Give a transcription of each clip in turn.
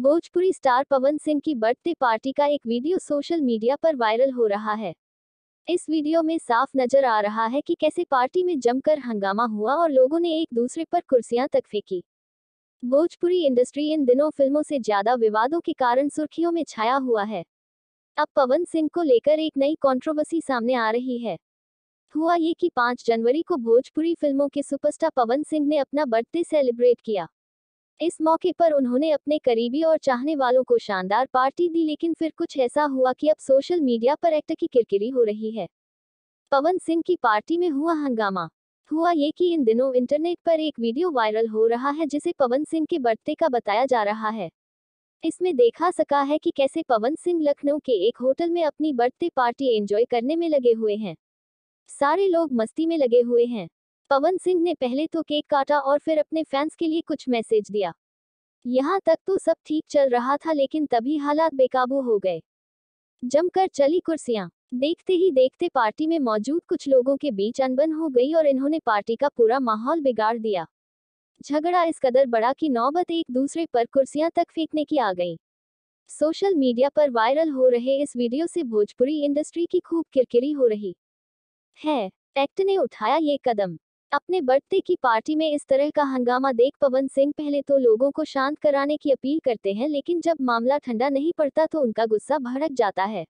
Bhojpuri star पवन सिंह की birthday party का एक वीडियो सोशल मीडिया पर वायरल हो रहा है इस वीडियो में साफ नजर आ रहा है कि कैसे पार्टी में जमकर हंगामा हुआ और लोगों ने एक दूसरे पर कुर्सियां तक फेंकी भोजपुरी इंडस्ट्री इन दिनों फिल्मों से ज्यादा विवादों के कारण सुर्खियों में छाया हुआ है अब पवन सिंह को लेकर एक नई कॉन्ट्रोवर्सी सामने आ रही है हुआ ये कि 5 जनवरी को भोजपुरी फिल्मों के सुपरस्टार पवन सिंह ने अपना बर्थडे सेलिब्रेट किया इस मौके पर उन्होंने अपने करीबी और चाहने वालों को शानदार पार्टी दी लेकिन फिर कुछ ऐसा हुआ कि अब सोशल मीडिया पर एक्टर की किरकिरी हो रही है पवन सिंह की पार्टी में हुआ हंगामा हुआ ये कि इन दिनों इंटरनेट पर एक वीडियो वायरल हो रहा है जिसे पवन सिंह के बर्थडे का बताया जा रहा है इसमें देखा सका है कि कैसे पवन सिंह लखनऊ के एक होटल में अपनी बर्थडे पार्टी एंजॉय करने में लगे हुए हैं सारे लोग मस्ती में लगे हुए हैं पवन सिंह ने पहले तो केक काटा और फिर अपने फैंस के लिए कुछ मैसेज दिया यहाँ तक तो सब ठीक चल रहा था लेकिन तभी हालात बेकाबू हो गए जमकर चली कुर्सियां देखते ही देखते पार्टी में मौजूद कुछ लोगों के बीच अनबन हो गई और इन्होंने पार्टी का पूरा माहौल बिगाड़ दिया झगड़ा इस कदर बड़ा कि नौबत एक दूसरे पर कुर्सियां तक फेंकने की आ गई सोशल मीडिया पर वायरल हो रहे इस वीडियो से भोजपुरी इंडस्ट्री की खूब किरकिरी हो रही है एक्ट ने उठाया ये कदम अपने बर्थडे की पार्टी में इस तरह का हंगामा देख पवन सिंह पहले तो लोगों को शांत कराने की अपील करते हैं लेकिन जब मामला ठंडा नहीं पड़ता तो उनका गुस्सा भड़क जाता है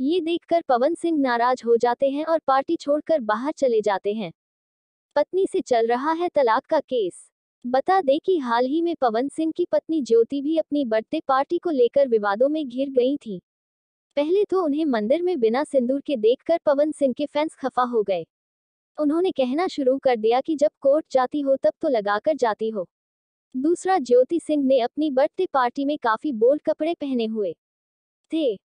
ये देखकर पवन सिंह नाराज हो जाते हैं और पार्टी छोड़कर बाहर चले जाते हैं पत्नी से चल रहा है तलाक का केस बता दें कि हाल ही में पवन सिंह की पत्नी ज्योति भी अपनी बर्थडे पार्टी को लेकर विवादों में घिर गई थी पहले तो उन्हें मंदिर में बिना सिंदूर के देखकर पवन सिंह के फैंस खफा हो गए उन्होंने कहना शुरू कर दिया कि जब कोर्ट जाती हो तब तो लगाकर जाती हो दूसरा ज्योति सिंह ने अपनी बर्थडे पार्टी में काफी बोल्ड कपड़े पहने हुए थे